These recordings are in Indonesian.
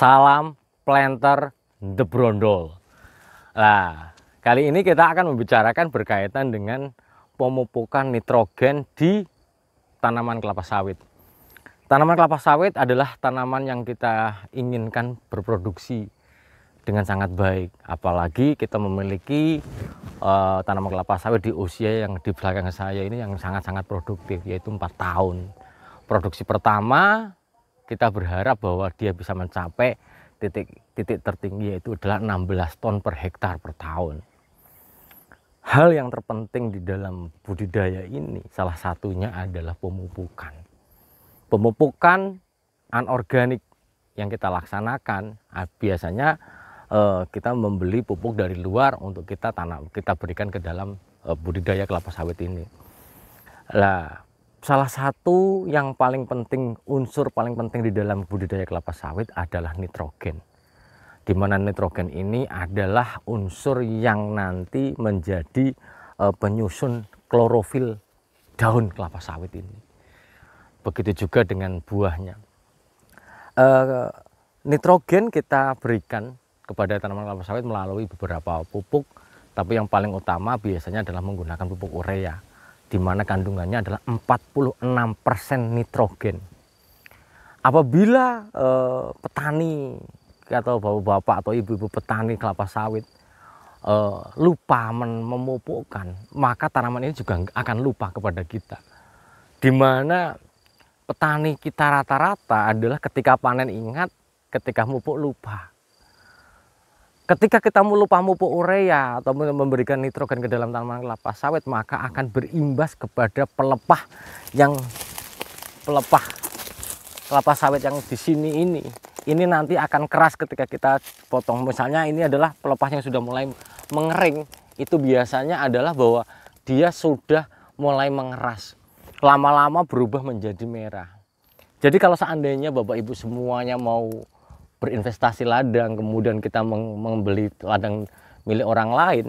Salam Planter The hmm. Brondol. Nah, kali ini kita akan membicarakan berkaitan dengan pemupukan nitrogen di tanaman kelapa sawit. Tanaman kelapa sawit adalah tanaman yang kita inginkan berproduksi dengan sangat baik. Apalagi kita memiliki uh, tanaman kelapa sawit di usia yang di belakang saya ini yang sangat-sangat produktif yaitu 4 tahun. Produksi pertama kita berharap bahwa dia bisa mencapai titik titik tertinggi yaitu adalah 16 ton per hektar per tahun. Hal yang terpenting di dalam budidaya ini salah satunya adalah pemupukan. Pemupukan anorganik yang kita laksanakan ah, biasanya eh, kita membeli pupuk dari luar untuk kita tanam kita berikan ke dalam eh, budidaya kelapa sawit ini. Lah salah satu yang paling penting unsur paling penting di dalam budidaya kelapa sawit adalah nitrogen di mana nitrogen ini adalah unsur yang nanti menjadi eh, penyusun klorofil daun kelapa sawit ini begitu juga dengan buahnya eh, nitrogen kita berikan kepada tanaman kelapa sawit melalui beberapa pupuk tapi yang paling utama biasanya adalah menggunakan pupuk urea di mana kandungannya adalah 46% nitrogen. Apabila eh, petani atau bapak-bapak atau ibu-ibu petani kelapa sawit eh, lupa memupukkan, maka tanaman ini juga akan lupa kepada kita. Di mana petani kita rata-rata adalah ketika panen ingat, ketika mupuk lupa. Ketika kita melupa pupuk urea atau memberikan nitrogen ke dalam tanaman kelapa sawit, maka akan berimbas kepada pelepah yang pelepah kelapa sawit yang di sini ini. Ini nanti akan keras ketika kita potong. Misalnya ini adalah pelepah yang sudah mulai mengering. Itu biasanya adalah bahwa dia sudah mulai mengeras. Lama-lama berubah menjadi merah. Jadi kalau seandainya Bapak Ibu semuanya mau berinvestasi ladang kemudian kita membeli ladang milik orang lain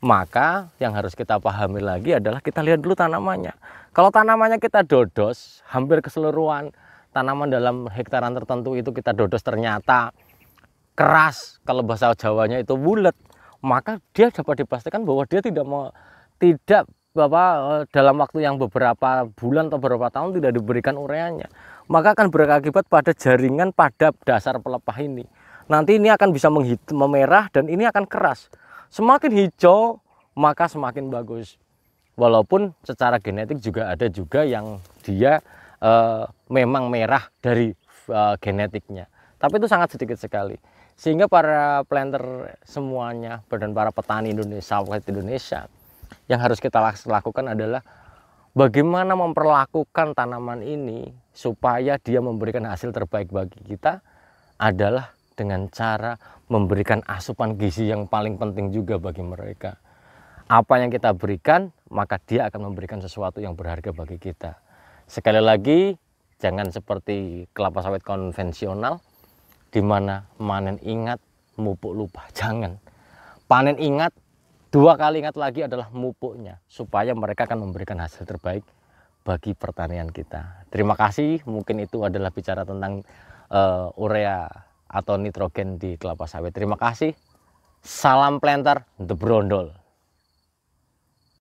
maka yang harus kita pahami lagi adalah kita lihat dulu tanamannya kalau tanamannya kita dodos hampir keseluruhan tanaman dalam hektaran tertentu itu kita dodos ternyata keras kalau bahasa Jawanya itu bulat maka dia dapat dipastikan bahwa dia tidak mau tidak Bapak eh, dalam waktu yang beberapa bulan atau beberapa tahun tidak diberikan ureanya, maka akan berakibat pada jaringan pada dasar pelepah ini. Nanti ini akan bisa memerah dan ini akan keras. Semakin hijau maka semakin bagus. Walaupun secara genetik juga ada juga yang dia e, memang merah dari e, genetiknya. Tapi itu sangat sedikit sekali. Sehingga para planter semuanya dan para petani Indonesia, Indonesia yang harus kita lakukan adalah bagaimana memperlakukan tanaman ini supaya dia memberikan hasil terbaik bagi kita adalah dengan cara memberikan asupan gizi yang paling penting juga bagi mereka. Apa yang kita berikan, maka dia akan memberikan sesuatu yang berharga bagi kita. Sekali lagi, jangan seperti kelapa sawit konvensional, di mana panen ingat, mupuk lupa. Jangan. Panen ingat, dua kali ingat lagi adalah mupuknya supaya mereka akan memberikan hasil terbaik bagi pertanian kita. Terima kasih. Mungkin itu adalah bicara tentang uh, urea atau nitrogen di kelapa sawit. Terima kasih. Salam planter The Brondol.